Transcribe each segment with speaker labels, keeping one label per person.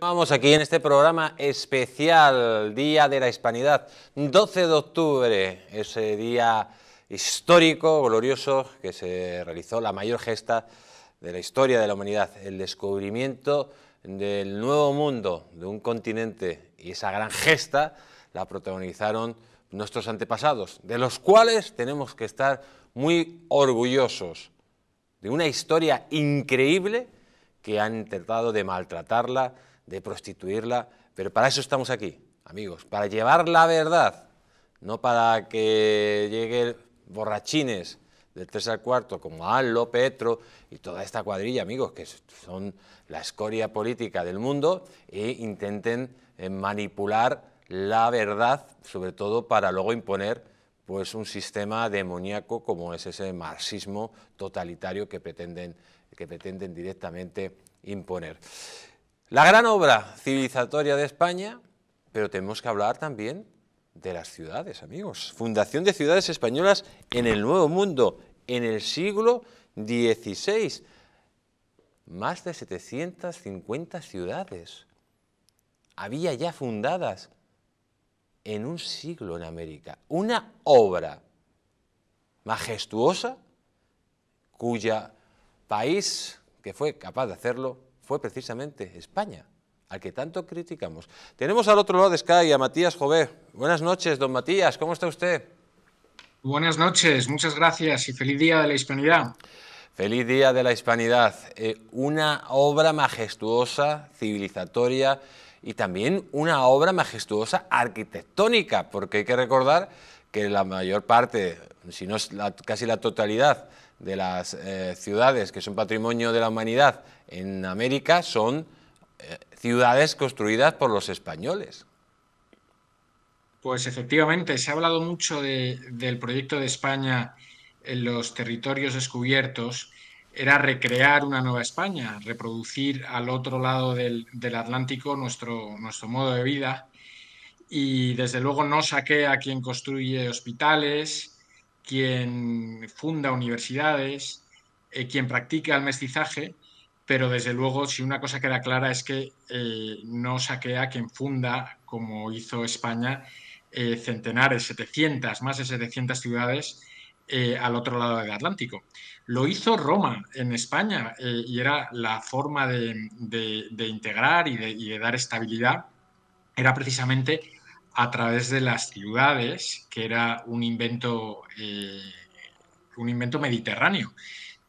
Speaker 1: Vamos aquí en este programa especial, Día de la Hispanidad, 12 de octubre, ese día histórico, glorioso, que se realizó la mayor gesta de la historia de la humanidad, el descubrimiento del nuevo mundo, de un continente, y esa gran gesta la protagonizaron nuestros antepasados, de los cuales tenemos que estar muy orgullosos, de una historia increíble que han tratado de maltratarla, de prostituirla, pero para eso estamos aquí, amigos, para llevar la verdad, no para que lleguen borrachines del 3 al cuarto, como Allo, Petro y toda esta cuadrilla, amigos, que son la escoria política del mundo e intenten eh, manipular la verdad, sobre todo para luego imponer pues, un sistema demoníaco como es ese marxismo totalitario que pretenden, que pretenden directamente imponer. La gran obra civilizatoria de España, pero tenemos que hablar también de las ciudades, amigos. Fundación de ciudades españolas en el Nuevo Mundo, en el siglo XVI. Más de 750 ciudades había ya fundadas en un siglo en América. Una obra majestuosa cuya país que fue capaz de hacerlo fue precisamente España, al que tanto criticamos. Tenemos al otro lado de Sky a Matías Jové. Buenas noches, don Matías, ¿cómo está usted? Buenas noches, muchas gracias y feliz Día de la Hispanidad. Feliz Día de la Hispanidad, eh, una obra majestuosa, civilizatoria y también una obra majestuosa arquitectónica, porque hay que recordar que la mayor parte, si no es casi la totalidad de las eh, ciudades que son patrimonio de la humanidad en América son eh, ciudades construidas por los españoles.
Speaker 2: Pues efectivamente, se ha hablado mucho del proyecto de España en los territorios descubiertos. Era recrear una nueva España, reproducir al otro lado del, Atlántico nuestro, nuestro modo de vida. Y desde luego no saqué a quien construye hospitales, quien funda universidades, eh, quien practica el mestizaje, pero desde luego, si una cosa queda clara es que eh, no saquea quien funda, como hizo España, eh, centenares, 700, más de 700 ciudades al otro lado del Atlántico. Lo hizo Roma en España y era la forma de, integrar y de dar estabilidad, era precisamente a través de las ciudades, que era un invento, eh, un invento mediterráneo.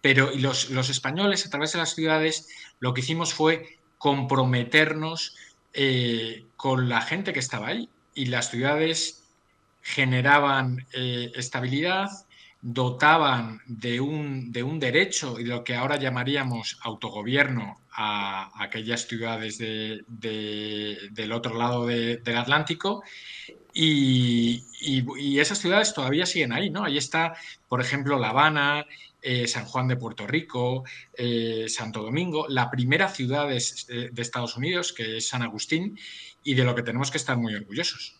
Speaker 2: Pero los, españoles, a través de las ciudades, lo que hicimos fue comprometernos eh, con la gente que estaba ahí. Y las ciudades generaban eh, estabilidad, dotaban de un, de un derecho y de lo que ahora llamaríamos autogobierno a, aquellas ciudades del otro lado del Atlántico. Y, esas ciudades todavía siguen ahí, ¿no? Ahí está, por ejemplo, La Habana, eh, San Juan de Puerto Rico, eh, Santo Domingo, la primera ciudad de, Estados Unidos, que es San Agustín, y de lo que tenemos que estar muy orgullosos.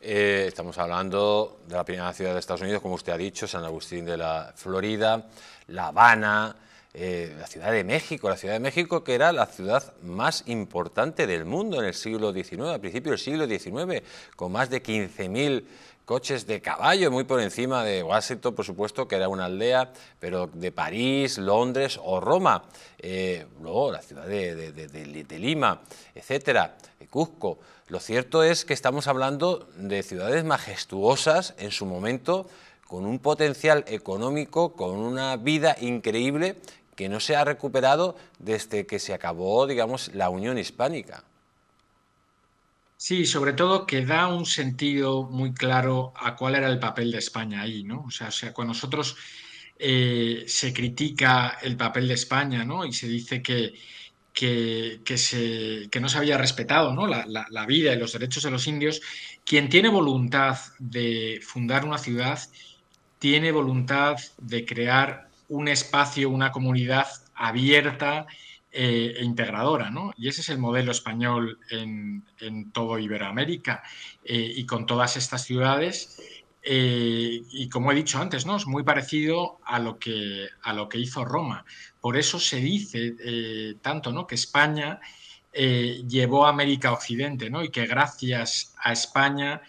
Speaker 1: Eh, estamos hablando de la primera ciudad de Estados Unidos, como usted ha dicho, San Agustín de la Florida, La Habana, eh, la Ciudad de México, la Ciudad de México que era la ciudad más importante del mundo en el siglo XIX, a principio del siglo XIX, con más de 15.000 coches de caballo, muy por encima de Washington, por supuesto, que era una aldea, pero de París, Londres o Roma, eh, luego la ciudad de, Lima, etcétera, de Cusco. Lo cierto es que estamos hablando de ciudades majestuosas en su momento, con un potencial económico, con una vida increíble que no se ha recuperado desde que se acabó, digamos, la Unión
Speaker 2: Hispánica. Sí, sobre todo que da un sentido muy claro a cuál era el papel de España ahí, ¿no? O sea, o sea cuando nosotros eh, se critica el papel de España, ¿no? Y se dice que, que, se, que no se había respetado ¿no? la, vida y los derechos de los indios, quien tiene voluntad de fundar una ciudad, tiene voluntad de crear un espacio, una comunidad abierta eh, e integradora, Y ese es el modelo español en, todo Iberoamérica eh, y con todas estas ciudades. Eh, y como he dicho antes, ¿no? Es muy parecido a lo que, a lo que hizo Roma. Por eso se dice tanto, ¿no? Que España llevó a América Occidente, ¿no? Y que gracias a España,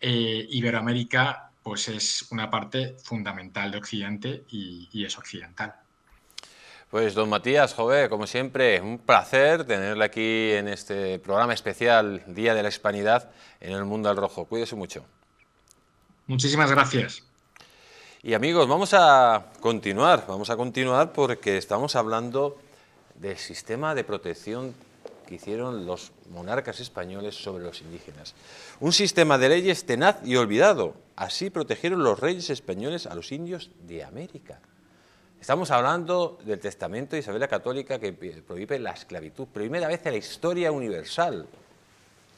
Speaker 2: Iberoamérica pues es una parte fundamental de Occidente y, es occidental.
Speaker 1: Pues don Matías joven, como siempre, un placer tenerle aquí en este programa especial Día de la Hispanidad en el Mundo al Rojo. Cuídese mucho.
Speaker 2: Muchísimas gracias.
Speaker 1: Y amigos, vamos a continuar, vamos a continuar porque estamos hablando del sistema de protección que hicieron los monarcas españoles sobre los indígenas. Un sistema de leyes tenaz y olvidado, Así protegieron los reyes españoles a los indios de América. Estamos hablando del testamento de Isabel la Católica que eh, prohíbe la esclavitud. Primera vez en la historia universal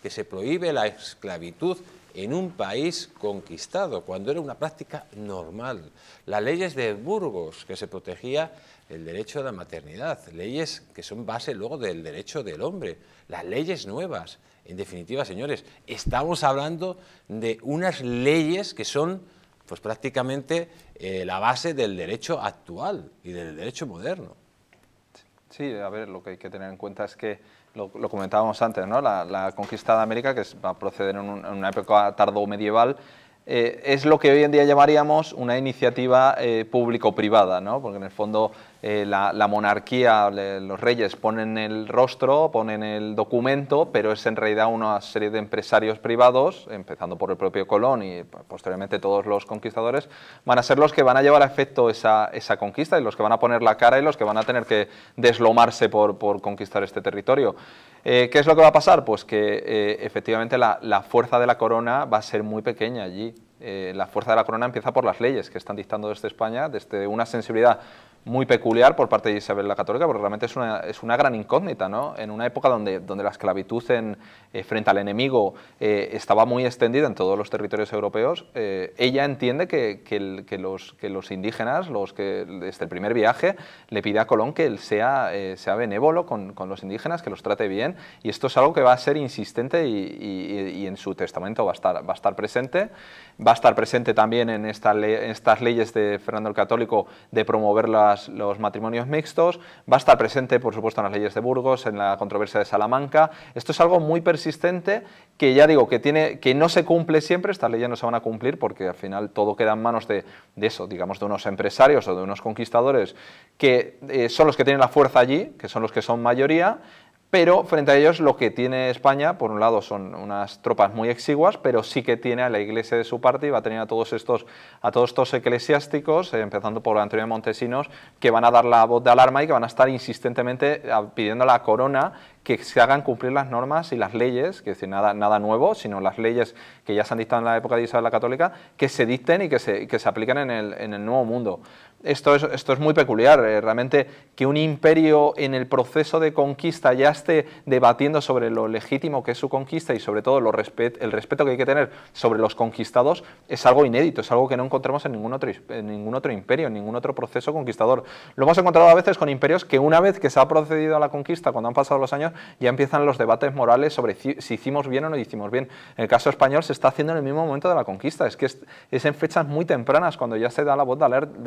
Speaker 1: que se prohíbe la esclavitud en un país conquistado, cuando era una práctica normal. Las leyes de Burgos, que se protegía el derecho a la maternidad, leyes que son base luego del derecho del hombre, las leyes nuevas, en definitiva, señores, estamos hablando de unas leyes que son pues, prácticamente eh, la base del derecho actual y del derecho moderno.
Speaker 3: Sí, a ver, lo que hay que tener en cuenta es que, lo, comentábamos antes, ¿no? La, conquista de América, que va a proceder en, una época tardo eh, es lo que hoy en día llamaríamos una iniciativa eh, público-privada, ¿no? porque en el fondo eh, la, monarquía, los reyes ponen el rostro, ponen el documento, pero es en realidad una serie de empresarios privados, empezando por el propio Colón y posteriormente todos los conquistadores, van a ser los que van a llevar a efecto esa, conquista y los que van a poner la cara y los que van a tener que deslomarse por conquistar este territorio. Eh, ¿Qué es lo que va a pasar? Pues que eh, efectivamente la, fuerza de la corona va a ser muy pequeña allí. Eh, la fuerza de la corona empieza por las leyes que están dictando desde España, desde una sensibilidad muy peculiar por parte de Isabel la Católica, porque realmente es una, es una gran incógnita, ¿no? En una época donde, donde la esclavitud eh, frente al enemigo eh, estaba muy extendida en todos los territorios europeos, eh, ella entiende que, que, los, que los indígenas, los que desde el primer viaje, le pide a Colón que él sea, sea benévolo con, con, los indígenas, que los trate bien, y esto es algo que va a ser insistente y, y, en su testamento va a, estar, va a estar presente, va a estar presente también en, en estas leyes de Fernando el Católico de promover la los matrimonios mixtos, va a estar presente, por supuesto, en las leyes de Burgos, en la controversia de Salamanca. Esto es algo muy persistente que ya digo que, tiene, que no se cumple siempre, estas leyes no se van a cumplir porque al final todo queda en manos de, eso, digamos, de unos empresarios o de unos conquistadores que eh, son los que tienen la fuerza allí, que son los que son mayoría, pero frente a ellos lo que tiene España, por un lado, son unas tropas muy exiguas, pero sí que tiene a la Iglesia de su parte y va a tener a todos estos, a todos estos eclesiásticos, eh, empezando por Antonio Montesinos, que van a dar la voz de alarma y que van a estar insistentemente ah, pidiendo la corona que se hagan cumplir las normas y las leyes, que es decir, nada, nada nuevo, sino las leyes que ya se han dictado en la época de Isabel la Católica, que se dicten y que se, que aplican en el, nuevo mundo. Esto es, esto es, muy peculiar, eh, realmente que un imperio en el proceso de conquista ya esté debatiendo sobre lo legítimo que es su conquista y sobre todo el respeto que hay que tener sobre los conquistados es algo inédito, es algo que no encontramos en ningún, otro, en ningún otro imperio, en ningún otro proceso conquistador. Lo hemos encontrado a veces con imperios que una vez que se ha procedido a la conquista, cuando han pasado los años, ya empiezan los debates morales sobre si hicimos bien o no hicimos bien. En el caso español se está haciendo en el mismo momento de la conquista, es que es, en fechas muy tempranas cuando ya se da la voz de,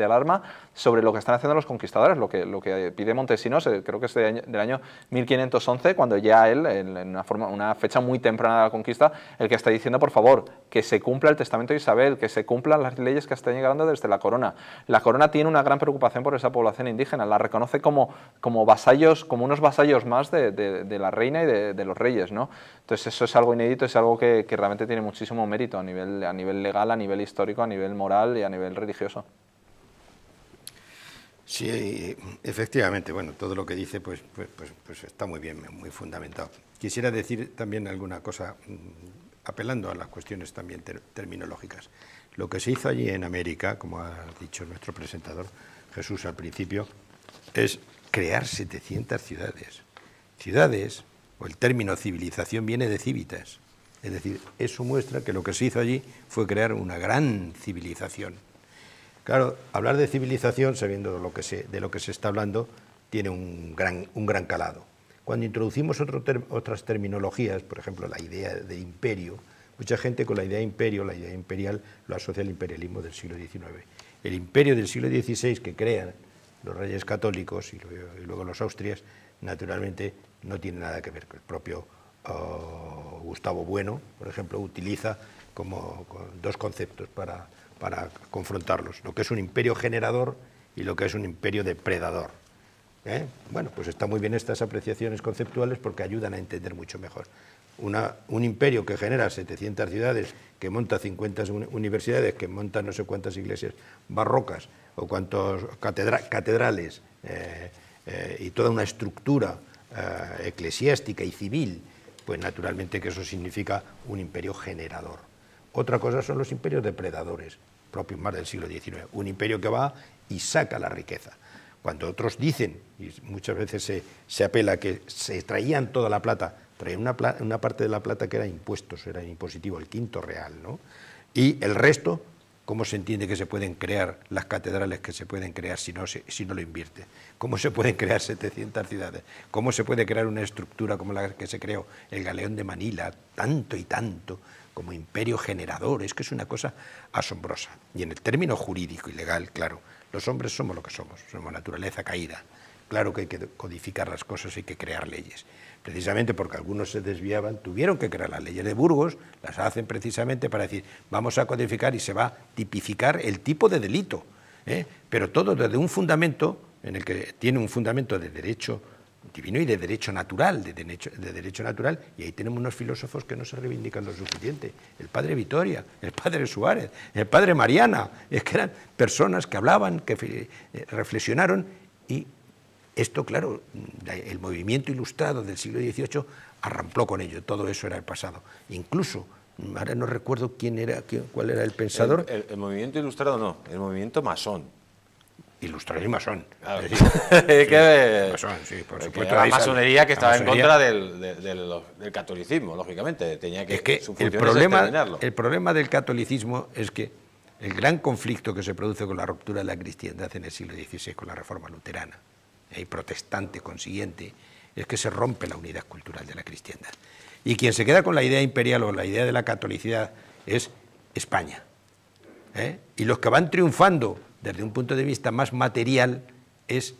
Speaker 3: alarma sobre lo que están haciendo los conquistadores, lo que, lo que pide Montesinos, eh, creo que es del año 1511, cuando ya él, en, una, forma, una fecha muy temprana de la conquista, el que está diciendo, por favor, que se cumpla el testamento de Isabel, que se cumplan las leyes que están llegando desde la corona. La corona tiene una gran preocupación por esa población indígena, la reconoce como, como vasallos, como unos vasallos más de de, la reina y de, los reyes, ¿no? Entonces eso es algo inédito, es algo que, realmente tiene muchísimo mérito a nivel, a nivel
Speaker 4: legal, a nivel histórico, a nivel moral y a nivel religioso. Sí, efectivamente, bueno, todo lo que dice pues, pues, pues, pues está muy bien, muy fundamentado. Quisiera decir también alguna cosa mm, apelando a las cuestiones también terminológicas. Lo que se hizo allí en América, como ha dicho nuestro presentador Jesús al principio, es crear 700 ciudades ciudades, o el término civilización viene de cívitas, Es decir, eso muestra que lo que se hizo allí fue crear una gran civilización. Claro, hablar de civilización, sabiendo de lo que se, está hablando, tiene un gran, calado. Cuando introducimos otras terminologías, por ejemplo, la idea de imperio, mucha gente con la idea de imperio, la idea imperial, lo asocia al imperialismo del siglo XIX. El imperio del siglo XVI que crean los reyes católicos y luego los austrias, naturalmente no tiene nada que ver. El propio eh, Gustavo Bueno, por ejemplo, utiliza como dos conceptos para, confrontarlos, lo que es un imperio generador y lo que es un imperio depredador. ¿eh? Bueno, pues está muy bien estas apreciaciones conceptuales porque ayudan a entender mucho mejor. un imperio que genera 700 ciudades, que monta 50 universidades, que monta no sé cuántas iglesias barrocas o cuántos catedrales eh, y toda una estructura eh, eclesiástica y civil, pues naturalmente que eso significa un imperio generador. Otra cosa son los imperios depredadores, propios más del siglo XIX, un imperio que va y saca la riqueza. Cuando otros dicen, y muchas veces se, apela que se traían toda la plata, traían una, una parte de la plata que era impuestos, era impositivo, el quinto real, ¿no? Y el resto ¿Cómo se entiende que se pueden crear las catedrales que se pueden crear si no, si no lo invierte? ¿Cómo se pueden crear 700 ciudades? ¿Cómo se puede crear una estructura como la que se creó el Galeón de Manila, tanto y tanto, como imperio generador? Es que es una cosa asombrosa. Y en el término jurídico y legal, claro, los hombres somos lo que somos, somos naturaleza caída. Claro que hay que codificar las cosas, hay que crear leyes precisamente porque algunos se desviaban, tuvieron que crear las leyes de Burgos, las hacen precisamente para decir, vamos a codificar y se va a tipificar el tipo de delito, ¿eh? pero todo desde un fundamento en el que tiene un fundamento de derecho divino y de derecho natural, de de derecho natural, y ahí tenemos unos filósofos que no se reivindican lo suficiente, el padre Vitoria, el padre Suárez, el padre Mariana, es que eran personas que hablaban, que eh, reflexionaron y esto, claro, el movimiento ilustrado del siglo XVIII arrampló con ello, todo eso era el pasado. Incluso, ahora no recuerdo quién era, cuál era el pensador.
Speaker 1: el, movimiento ilustrado no, el movimiento masón Ilustrado y masón. masonería que estaba en contra del, catolicismo, lógicamente. Tenía que, el problema,
Speaker 4: el problema del catolicismo es que el gran conflicto que se produce con la ruptura de la cristiandad en el siglo XVI con la reforma luterana, y protestante consiguiente, es que se rompe la unidad cultural de la cristiandad. Y quien se queda con la idea imperial o la idea de la catolicidad es España. ¿eh? Y los que van triunfando desde un punto de vista más material eh, es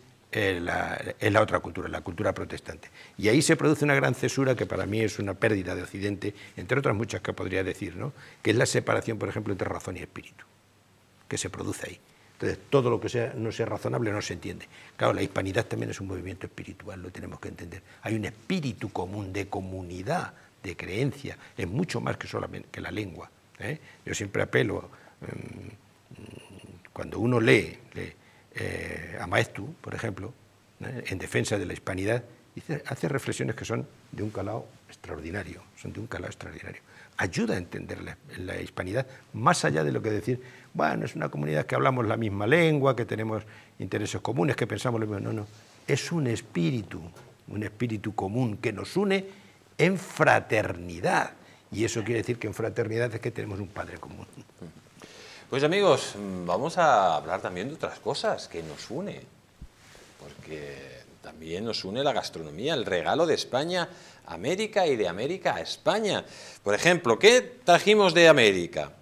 Speaker 4: la, otra cultura, la cultura protestante. Y ahí se produce una gran cesura que para mí es una pérdida de Occidente, entre otras muchas que podría decir, ¿no? que es la separación, por ejemplo, entre razón y espíritu, que se produce ahí. Entonces, todo lo que no sea razonable no se entiende. Claro, la hispanidad también es un movimiento espiritual, lo tenemos que entender. Hay un espíritu común de comunidad, de creencia, es mucho más que solamente la lengua. ¿eh? Yo siempre apelo, mm, cuando uno lee, eh, a Maestu, por ejemplo, ¿eh? en defensa de la hispanidad, hace reflexiones que son de un calado extraordinario, son de un calado extraordinario. Ayuda a entender la hispanidad más allá de lo que decir, bueno, es una comunidad que hablamos la misma lengua, que tenemos intereses comunes, que pensamos lo mismo. No, no, es un espíritu, un espíritu común que nos une en fraternidad. Y eso quiere decir que en fraternidad es que tenemos un padre común.
Speaker 1: Pues amigos, vamos a hablar también de otras cosas que nos une, porque también nos une la gastronomía, el regalo de España a América y de América a España. Por ejemplo, ¿qué trajimos de América?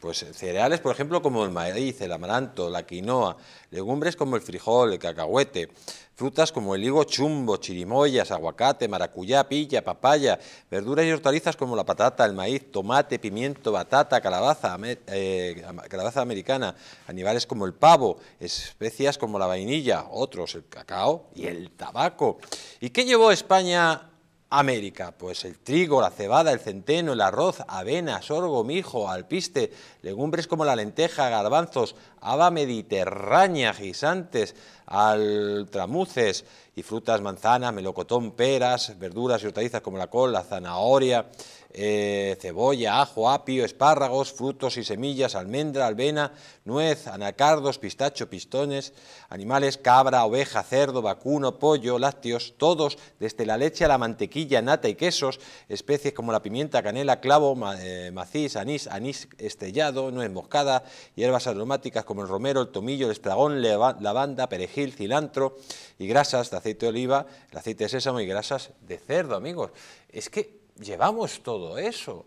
Speaker 1: Pues cereales, por ejemplo, como el maíz, el amaranto, la quinoa, legumbres como el frijol, el cacahuete, frutas como el higo chumbo, chirimoyas, aguacate, maracuyá, pilla, papaya, verduras y hortalizas como la patata, el maíz, tomate, pimiento, batata, calabaza, eh, calabaza americana, animales como el pavo, especias como la vainilla, otros, el cacao y el tabaco. ¿Y qué llevó España América. Pues el trigo, la cebada, el centeno, el arroz, avena, sorgo, mijo, alpiste, Legumbres como la lenteja, garbanzos, haba mediterránea, gisantes... altramuces y frutas, manzanas, melocotón, peras, verduras y hortalizas como la col, la zanahoria, eh, cebolla, ajo, apio, espárragos, frutos y semillas, almendra, alvena nuez, anacardos, pistacho, pistones, animales, cabra, oveja, cerdo, vacuno, pollo, lácteos, todos, desde la leche a la mantequilla, nata y quesos, especies como la pimienta, canela, clavo, eh, anís, anís estrellado, ...no es moscada, hierbas aromáticas como el romero, el tomillo, el estragón, lavanda, perejil, cilantro y grasas de aceite de oliva, el aceite de sésamo y grasas de cerdo, amigos. Es que llevamos todo eso,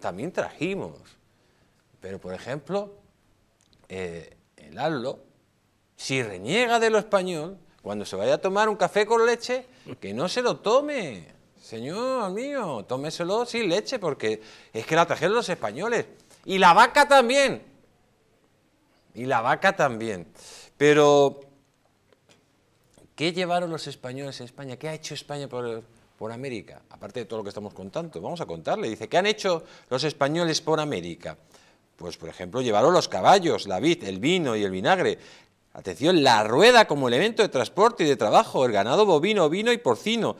Speaker 1: también trajimos. Pero, por ejemplo, eh, el alo si reniega de lo español, cuando se vaya a tomar un café con leche, que no se lo tome. Señor mío, tómeselo sin leche, porque es que la trajeron los españoles. Y la vaca también. Y la vaca también. Pero, ¿qué llevaron los españoles a España? ¿Qué ha hecho España por, por América? Aparte de todo lo que estamos contando, vamos a contarle. Dice, ¿qué han hecho los españoles por América? Pues, por ejemplo, llevaron los caballos, la vid, el vino y el vinagre. Atención, la rueda como elemento de transporte y de trabajo, el ganado bovino, vino y porcino.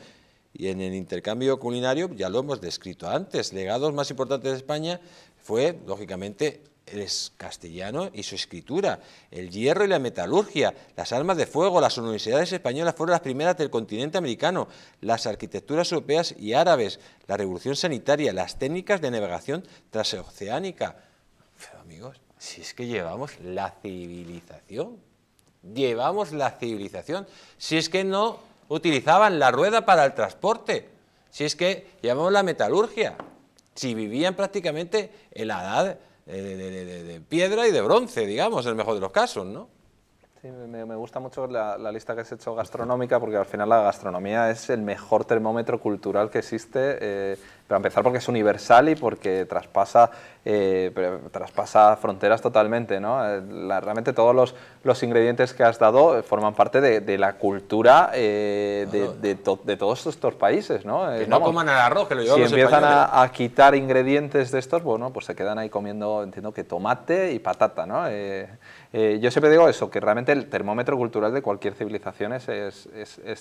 Speaker 1: Y en el intercambio culinario, ya lo hemos descrito antes, legados más importantes de España, fue, lógicamente, el castellano y su escritura, el hierro y la metalurgia, las armas de fuego, las universidades españolas fueron las primeras del continente americano, las arquitecturas europeas y árabes, la revolución sanitaria, las técnicas de navegación transoceánica. Pero amigos, si es que llevamos la civilización, llevamos la civilización, si es que no utilizaban la rueda para el transporte, si es que llevamos la metalurgia, si vivían prácticamente en la edad eh,
Speaker 3: de, piedra y de bronce, digamos, en el mejor de los casos, ¿no? me, gusta mucho la, lista que has hecho gastronómica, porque al final la gastronomía es el mejor termómetro cultural que existe, eh, para empezar porque es universal y porque traspasa, eh, traspasa fronteras totalmente. ¿no? Eh, realmente todos los, los, ingredientes que has dado forman parte de, la cultura de, todos estos países. ¿no? que no coman el arroz,
Speaker 1: que lo Si empiezan a,
Speaker 3: a, quitar ingredientes de estos, bueno, pues se quedan ahí comiendo, entiendo que tomate y patata. ¿no? Eh, yo siempre digo eso, que realmente el termómetro cultural de cualquier civilización es,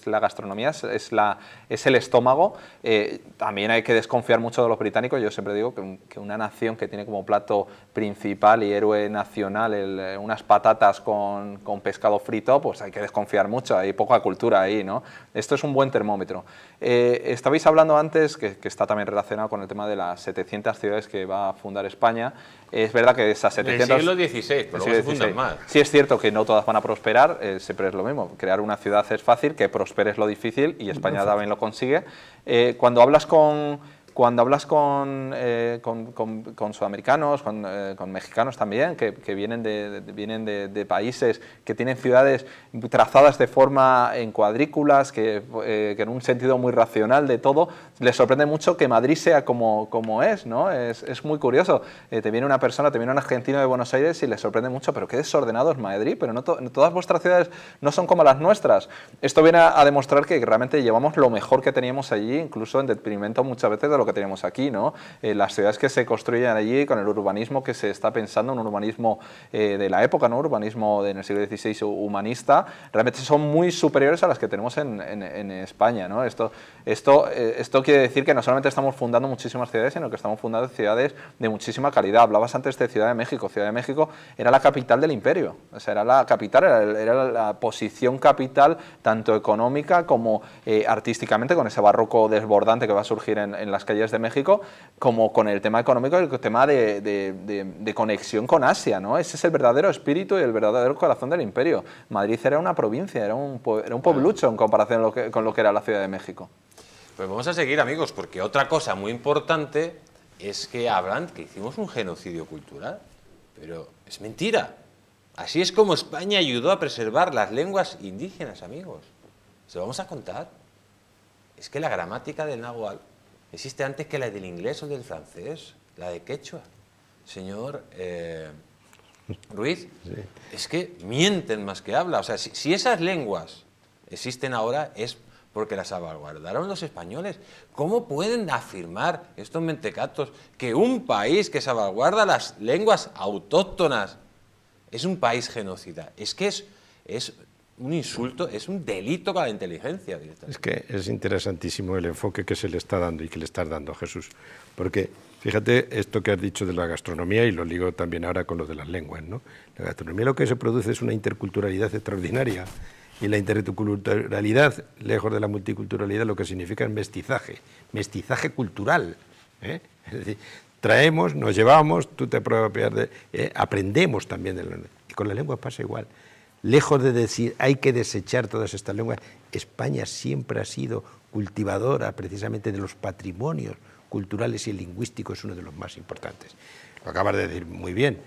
Speaker 3: la gastronomía, es, la, es el estómago. Eh, también hay que desconfiar mucho de los británicos. Yo siempre digo que, una nación que tiene como plato principal y héroe nacional eh, unas patatas con, pescado frito, pues hay que desconfiar mucho, hay poca cultura ahí, ¿no? Esto es un buen termómetro. Eh, estabais hablando antes, que, que está también relacionado con el tema de las 700 ciudades que va a fundar España, es verdad que esas 700... el siglo XVI, pero luego se fundan más. Sí es cierto que no todas van a prosperar, eh, siempre es lo mismo. Crear una ciudad es fácil, que prospere es lo difícil y España también lo consigue. Eh, cuando hablas con cuando hablas eh, con, con, con, sudamericanos, eh, con, mexicanos también, que, que vienen, de, vienen de, países que tienen ciudades trazadas de forma en cuadrículas, que, eh, que, en un sentido muy racional de todo, les sorprende mucho que Madrid sea como, como es, ¿no? Es, es muy curioso. te viene una persona, te viene un argentino de Buenos Aires y le sorprende mucho, pero qué desordenado es Madrid, pero no todas vuestras ciudades no son como las nuestras. Esto viene a, demostrar que realmente llevamos lo mejor que teníamos allí, incluso en detrimento muchas veces de lo que tenemos aquí, ¿no? Eh, las ciudades que se construyen allí con el urbanismo que se está pensando, un urbanismo eh, de la época, ¿no? Urbanismo del en el siglo XVI humanista, realmente son muy superiores a las que tenemos en, España, ¿no? Esto, esto, eh, esto quiere decir que no solamente estamos fundando muchísimas ciudades, sino que estamos fundando ciudades de muchísima calidad. Hablabas antes de Ciudad de México. Ciudad de México era la capital del imperio, o sea, era la capital, era, la posición capital tanto económica como artísticamente con ese barroco desbordante que va a surgir en, en las calles de México, como con el tema económico y el tema de, conexión con Asia, ¿no? Ese es el verdadero espíritu y el verdadero corazón del imperio. Madrid era una provincia, era un, era un pueblucho en comparación con lo que era la Ciudad de México.
Speaker 1: Pues vamos a seguir, amigos, porque otra cosa muy importante es que hablan que hicimos un genocidio cultural, pero es mentira. Así es como España ayudó a preservar las lenguas indígenas, amigos. Se lo vamos a contar. Es que la gramática del náhuatl existe antes que la del inglés o del francés, la de quechua. Señor eh, Ruiz, es que mienten más que habla. O sea, si, esas lenguas existen ahora es porque las salvaguardaron los españoles. ¿Cómo pueden afirmar estos mentecatos que un país que salvaguarda las lenguas autóctonas es un país genocida? Es que es, es un insulto, es un delito para la inteligencia
Speaker 4: Es que es interesantísimo el enfoque que se le está dando y que le estás dando a Jesús. Porque fíjate esto que has dicho de la gastronomía y lo ligo también ahora con lo de las lenguas. ¿no? La gastronomía lo que se produce es una interculturalidad extraordinaria. Y la interculturalidad, lejos de la multiculturalidad, lo que significa es mestizaje, mestizaje cultural. ¿eh? traemos, nos llevamos, tú te apropias de. ¿eh? Aprendemos también Y con la lengua pasa igual lejos de decir hay que desechar todas estas lenguas, España siempre ha sido cultivadora precisamente de los patrimonios culturales y lingüísticos, es uno de los más importantes. Lo acabas de decir muy bien.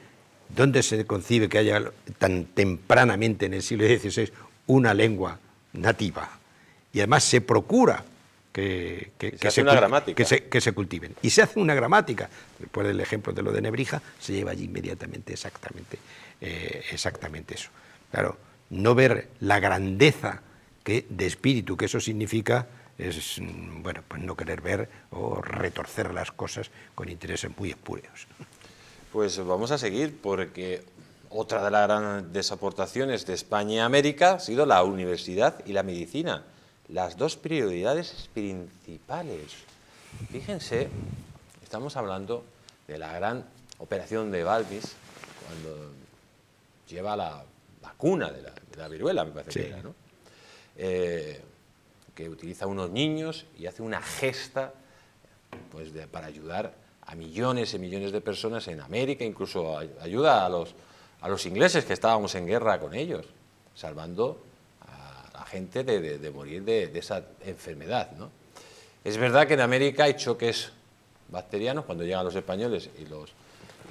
Speaker 4: ¿Dónde se concibe que haya tan tempranamente en el siglo XVI una lengua nativa? Y además se procura que, se cultiven. Y se hace una gramática. Después del ejemplo de lo de Nebrija, se lleva allí inmediatamente exactamente eh, eso. Claro, no ver la grandeza de espíritu que eso significa es, mm, bueno, pues no querer ver o retorcer las cosas con intereses muy espúreos.
Speaker 1: Pues vamos a seguir porque otra de las grandes aportaciones de España y América ha sido la universidad y la medicina, las dos prioridades principales. Fíjense, estamos hablando de la gran operación de Balbis, cuando lleva la cuna de la, la viruela, me parece que era, ¿no? Eh, que utiliza unos niños y hace una gesta pues, para ayudar a millones y millones de personas en América, incluso ayuda a los, a los ingleses que estábamos en guerra con ellos, salvando a la gente de, morir de, esa enfermedad. Es verdad que en América hay choques bacterianos cuando llegan los españoles y los,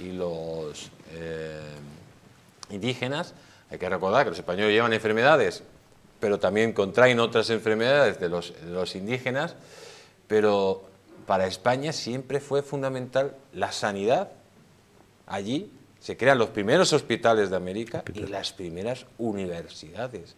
Speaker 1: y los eh, indígenas, hay que recordar que los españoles llevan enfermedades, pero también contraen otras enfermedades de los, indígenas, pero para España siempre fue fundamental la sanidad. Allí se crean los primeros hospitales de América y las primeras universidades.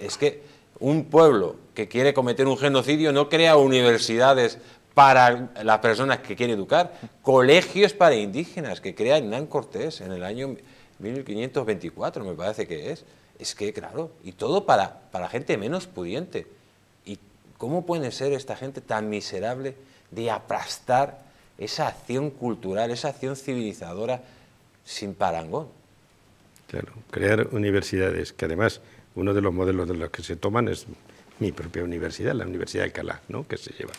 Speaker 1: es que un pueblo que quiere cometer un genocidio no crea universidades para las personas que quiere educar, colegios para indígenas que crea Hernán Cortés en el año 1524 me parece que es. Es que, claro, y todo para, para gente menos pudiente. ¿Y cómo puede ser esta gente tan miserable de aplastar esa acción cultural, esa acción civilizadora sin parangón?
Speaker 4: Claro, crear universidades, que además uno de los modelos de los que se toman es mi propia universidad, la Universidad de Alcalá, ¿no? que se lleva,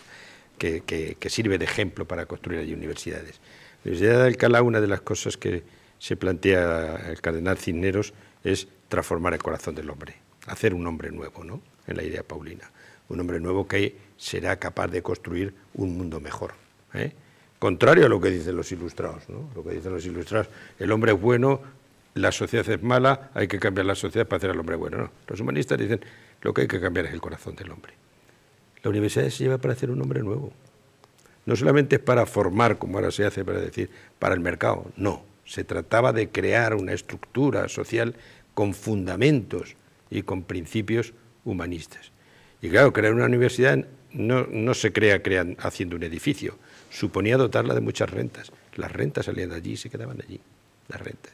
Speaker 4: que, sirve de ejemplo para construir allí universidades. La Universidad de Alcalá, una de las cosas que, se plantea el cardenal Cisneros es transformar el corazón del hombre, hacer un hombre nuevo, ¿no? En la idea paulina. Un hombre nuevo que será capaz de construir un mundo mejor. ¿eh? Contrario a lo que dicen los ilustrados, ¿no? Lo que dicen los ilustrados, el hombre es bueno, la sociedad es mala, hay que cambiar la sociedad para hacer al hombre bueno. No, los humanistas dicen lo que hay que cambiar es el corazón del hombre. La universidad se lleva para hacer un hombre nuevo. No solamente es para formar, como ahora se hace para decir, para el mercado, no se trataba de crear una estructura social con fundamentos y con principios humanistas. Y claro, crear una universidad no, se crea haciendo un edificio, suponía dotarla de muchas rentas. Las rentas salían de allí y se quedaban allí, las rentas.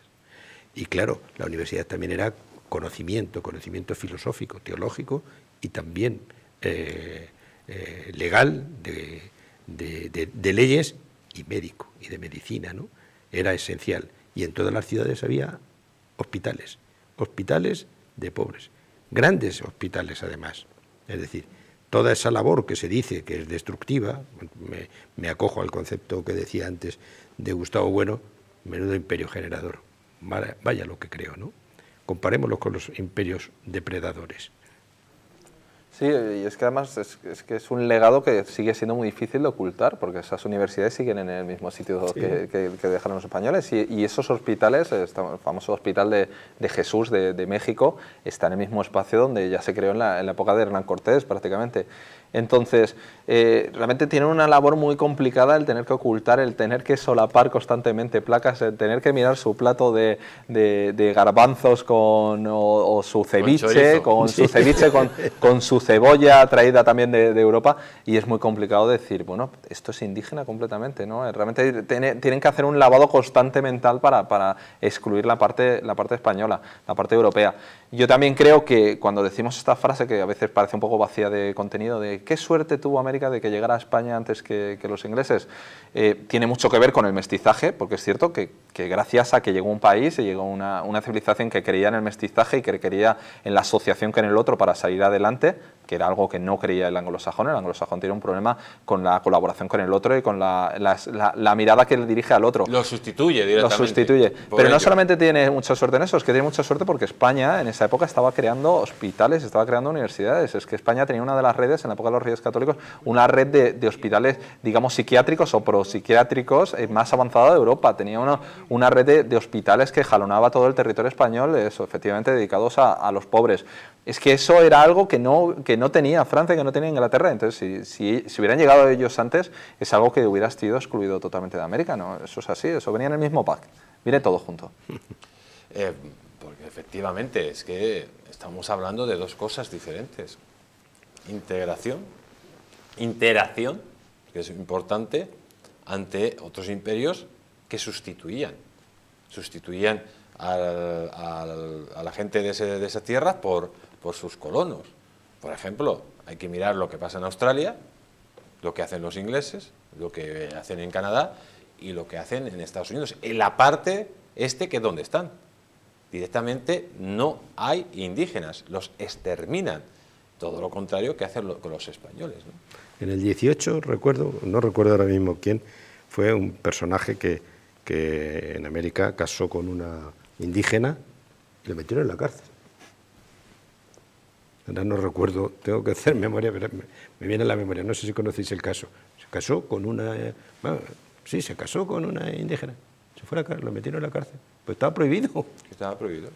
Speaker 4: Y claro, la universidad también era conocimiento, conocimiento filosófico, teológico y también eh, eh, legal, de, de, de, leyes y médico, y de medicina, ¿no? era esencial. Y en todas las ciudades había hospitales, hospitales de pobres, grandes hospitales además. Es decir, toda esa labor que se dice que es destructiva, me, me acojo al concepto que decía antes de Gustavo Bueno, menudo imperio generador. Vaya, vaya lo que creo, ¿no? Comparémoslo con los imperios depredadores.
Speaker 3: Sí, y es que además es, que es un legado que sigue siendo muy difícil de ocultar, porque esas universidades siguen en el mismo sitio que, dejaron los españoles. Y, esos hospitales, el famoso hospital de, Jesús de, México, está en el mismo espacio donde ya se creó en la, en la época de Hernán Cortés prácticamente. Entonces, eh, realmente tienen una labor muy complicada el tener que ocultar, el tener que solapar constantemente placas, el tener que mirar su plato de, garbanzos con, o, su ceviche, con, su ceviche, con, su cebolla traída también de, Europa, y es muy complicado decir, bueno, esto es indígena completamente, ¿no? Eh, realmente tienen que hacer un lavado constante mental para, para excluir la parte, la parte española, la parte europea. Yo también creo que cuando decimos esta frase, que a veces parece un poco vacía de contenido, de qué suerte tuvo América de que llegara a España antes que, los ingleses, eh, tiene mucho que ver con el mestizaje, porque es cierto que, gracias a que llegó un país y llegó una, civilización que creía en el mestizaje y que creía en la asociación que en el otro para salir adelante, que era algo que no creía el anglosajón. El anglosajón tiene un problema con la colaboración con el otro y con la, mirada que le dirige al otro. Lo sustituye directamente. Lo sustituye. Pero no solamente tiene mucha suerte en eso, es que tiene mucha suerte porque España en esa época estaba creando hospitales, estaba creando universidades. Es que España tenía una de las redes, en la época de los Reyes Católicos, una red de, hospitales, digamos, psiquiátricos o prosiquiátricos... Eh, más avanzada de Europa. Tenía una, una red de, hospitales que jalonaba todo el territorio español, eso, efectivamente dedicados a, a los pobres. Es que eso era algo que no, tenía Francia, que no tenía Inglaterra. Entonces, si, si, hubieran llegado ellos antes, es algo que hubiera sido excluido totalmente de América. ¿no? Eso es así, eso venía en el mismo pack. Viene todo junto.
Speaker 1: Eh, porque efectivamente, es que estamos hablando de dos cosas diferentes. Integración, interacción, que es importante, ante otros imperios que sustituían. Sustituían a la gente de, esa de esas tierras por, sus colonos. Por ejemplo, hay que mirar lo que pasa en Australia, lo que hacen los ingleses, lo que hacen en Canadá y lo que hacen en Estados Unidos, en la parte este que es donde están. Directamente no hay indígenas, los exterminan. Todo lo contrario que hacen con los españoles.
Speaker 4: En el 18, recuerdo, no recuerdo ahora mismo quién, fue un personaje que, que en América casó con una indígena, lo le metieron en la cárcel. Ahora no recuerdo, tengo que hacer memoria, pero me, viene a la memoria, no sé si conocéis el caso. Se casó con una... sí, se casó con una indígena. Se fue a la cárcel, lo metieron en la cárcel. Pues estaba prohibido.
Speaker 1: Estaba prohibido.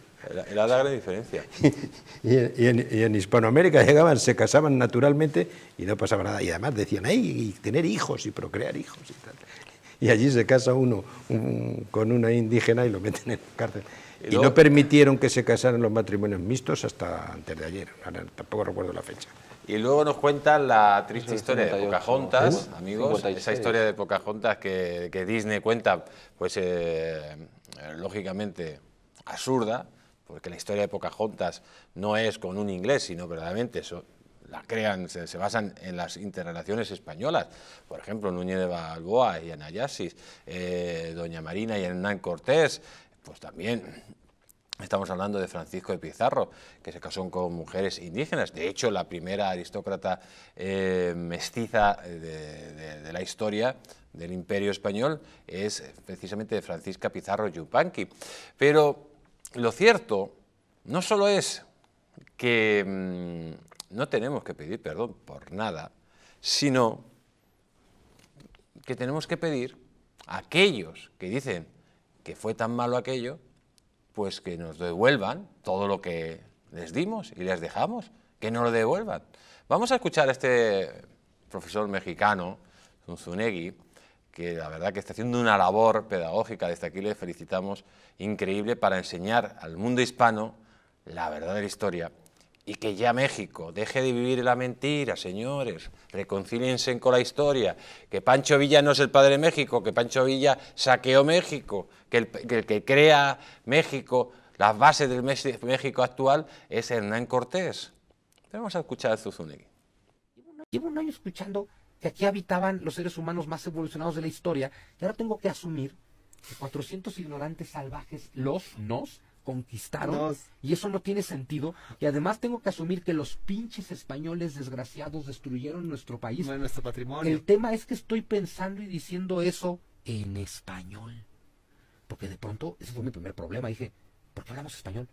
Speaker 1: Era la gran diferencia.
Speaker 4: y, en, Hispanoamérica llegaban, se casaban naturalmente y no pasaba nada. Y además decían, Y tener hijos y procrear hijos y tal y allí se casa uno con una indígena y lo meten en cárcel. Y, no permitieron que se casaran los matrimonios mixtos hasta antes de ayer, tampoco recuerdo la fecha.
Speaker 1: Y luego nos cuentan la triste historia de Pocahontas, amigos, esa historia de Pocahontas que, que Disney cuenta, pues eh, lógicamente absurda, porque la historia de Pocahontas no es con un inglés, sino verdaderamente eso, la crean, se, basan en las interrelaciones españolas. Por ejemplo, Núñez de Balboa y Anayasis, eh, Doña Marina y Hernán Cortés, pues también Estamos hablando de Francisco de Pizarro, que se casó con mujeres indígenas. De hecho, la primera aristócrata eh, mestiza eh, de, de, la historia del Imperio Español es precisamente Francisca Pizarro Yupanqui. Pero lo cierto no solo es que mm, no tenemos que pedir perdón por nada, sino que tenemos que pedir a aquellos que dicen que fue tan malo aquello, pues que nos devuelvan todo lo que les dimos y les dejamos, que no lo devuelvan. Vamos a escuchar a este profesor mexicano, Zunzunegui, que la verdad que está haciendo una labor pedagógica, desde aquí le felicitamos, increíble para enseñar al mundo hispano la verdadera historia y que ya México deje de vivir la mentira, señores, reconcíliense con la historia, que Pancho Villa no es el padre de México, que Pancho Villa saqueó México, que el que, crea México, las bases del México actual es Hernán Cortés. Vamos a escuchar a Zuzunegui.
Speaker 5: Llevo un año escuchando que aquí habitaban los seres humanos más evolucionados de la historia y ahora tengo que asumir que 400 ignorantes salvajes, los nos, conquistaron y eso no tiene sentido y además tengo que asumir que los pinches españoles desgraciados destruyeron nuestro país nuestro patrimonio el tema es que estoy pensando y diciendo eso en español porque de pronto ese fue mi primer problema dije ¿por qué hablamos español?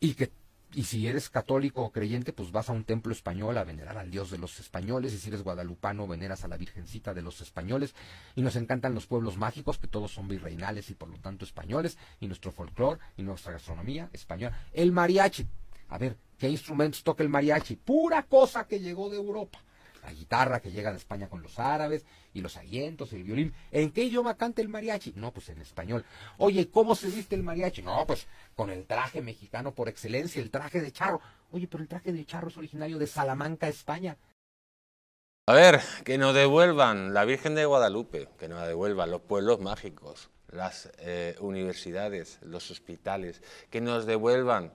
Speaker 5: y que y si eres católico o creyente, pues vas a un templo español a venerar al Dios de los españoles. Y si eres guadalupano, veneras a la Virgencita de los españoles. Y nos encantan los pueblos mágicos, que todos son virreinales y por lo tanto españoles. Y nuestro folclore y nuestra gastronomía española. El mariachi. A ver, ¿qué instrumentos toca el mariachi? Pura cosa que llegó de Europa la guitarra que llega de España con los árabes, y los alientos, el violín. ¿En qué idioma canta el mariachi? No, pues en español. Oye, ¿cómo se viste el mariachi? No, pues con el traje mexicano por excelencia, el traje de charro. Oye, pero el traje de charro es originario de Salamanca, España.
Speaker 1: A ver, que nos devuelvan la Virgen de Guadalupe, que nos devuelvan los pueblos mágicos, las eh, universidades, los hospitales, que nos devuelvan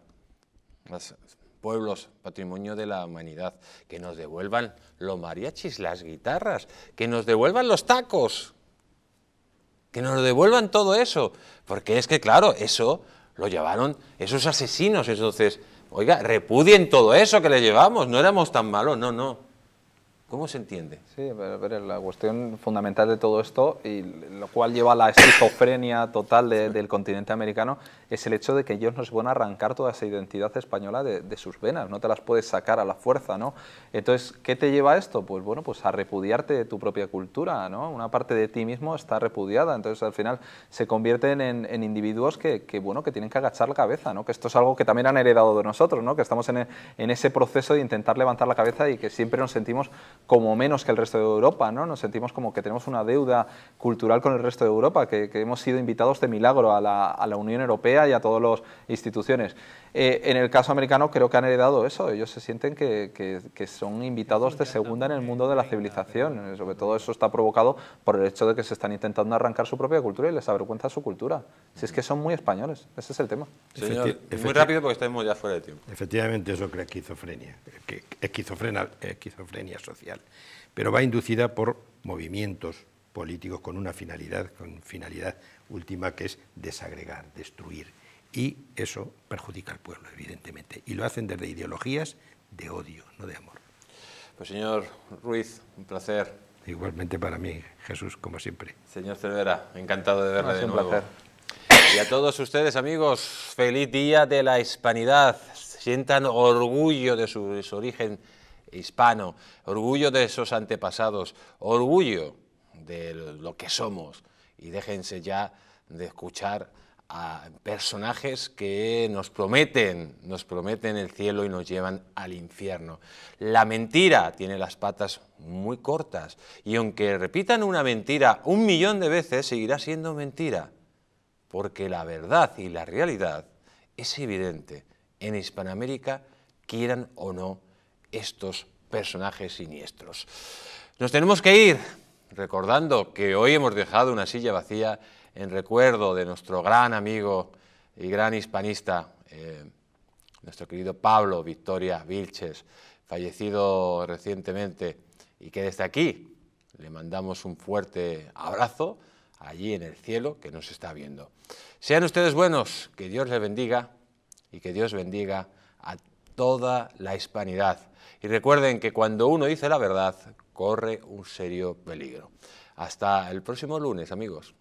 Speaker 1: las pueblos, patrimonio de la humanidad, que nos devuelvan los mariachis, las guitarras, que nos devuelvan los tacos, que nos devuelvan todo eso, porque es que claro, eso lo llevaron esos asesinos, entonces, oiga, repudien todo eso que le llevamos, no éramos tan malos, no, no,
Speaker 3: ¿Cómo se entiende? Sí, pero, la cuestión fundamental de todo esto, y lo cual lleva a la esquizofrenia total del continente americano, es el hecho de que ellos nos van a arrancar toda esa identidad española de, sus venas, no te las puedes sacar a la fuerza, ¿no? Entonces, ¿qué te lleva a esto? Pues bueno, pues a repudiarte de tu propia cultura, ¿no? Una parte de ti mismo está repudiada, entonces al final se convierten en, individuos que, bueno, que tienen que agachar la cabeza, ¿no? Que esto es algo que también han heredado de nosotros, ¿no? Que estamos en, ese proceso de intentar levantar la cabeza y que siempre nos sentimos como menos que el resto de Europa, ¿no? Nos sentimos como que tenemos una deuda cultural con el resto de Europa, que, hemos sido invitados de milagro a la Unión Europea y a todas las instituciones. Eh, en el caso americano creo que han heredado eso, ellos se sienten que, son invitados de segunda en el mundo de la civilización, sobre todo eso está provocado por el hecho de que se están intentando arrancar su propia cultura y les avergüenza su cultura. Si es que son muy
Speaker 4: españoles, ese es el tema. muy rápido
Speaker 1: porque estamos ya fuera de tiempo.
Speaker 4: Efectivamente eso que esquizofrenia, esquizofrenia social, pero va inducida por movimientos políticos con una finalidad, con finalidad última que es desagregar, destruir. Y eso perjudica al pueblo, evidentemente. Y lo hacen desde ideologías de odio, no de amor. Pues señor Ruiz, un placer. Igualmente para mí, Jesús, como siempre.
Speaker 1: Señor Cervera, encantado de verle de nuevo. Placer. Y a todos ustedes, amigos, feliz día de la hispanidad. Sientan orgullo de su, origen hispano, orgullo de sus antepasados, orgullo de lo que somos y déjense ya de escuchar a personajes que nos prometen, nos prometen el cielo y nos llevan al infierno. La mentira tiene las patas muy cortas y aunque repitan una mentira un millón de veces, seguirá siendo mentira, porque la verdad y la realidad es evidente en Hispanoamérica, quieran o no estos personajes siniestros. Nos tenemos que ir, recordando que hoy hemos dejado una silla vacía en recuerdo de nuestro gran amigo y gran hispanista, eh, nuestro querido Pablo Victoria Vilches, fallecido recientemente, y que desde aquí le mandamos un fuerte abrazo allí en el cielo que nos está viendo. Sean ustedes buenos, que Dios les bendiga y que Dios bendiga a toda la hispanidad. Y recuerden que cuando uno dice la verdad, corre un serio peligro. Hasta el próximo lunes, amigos.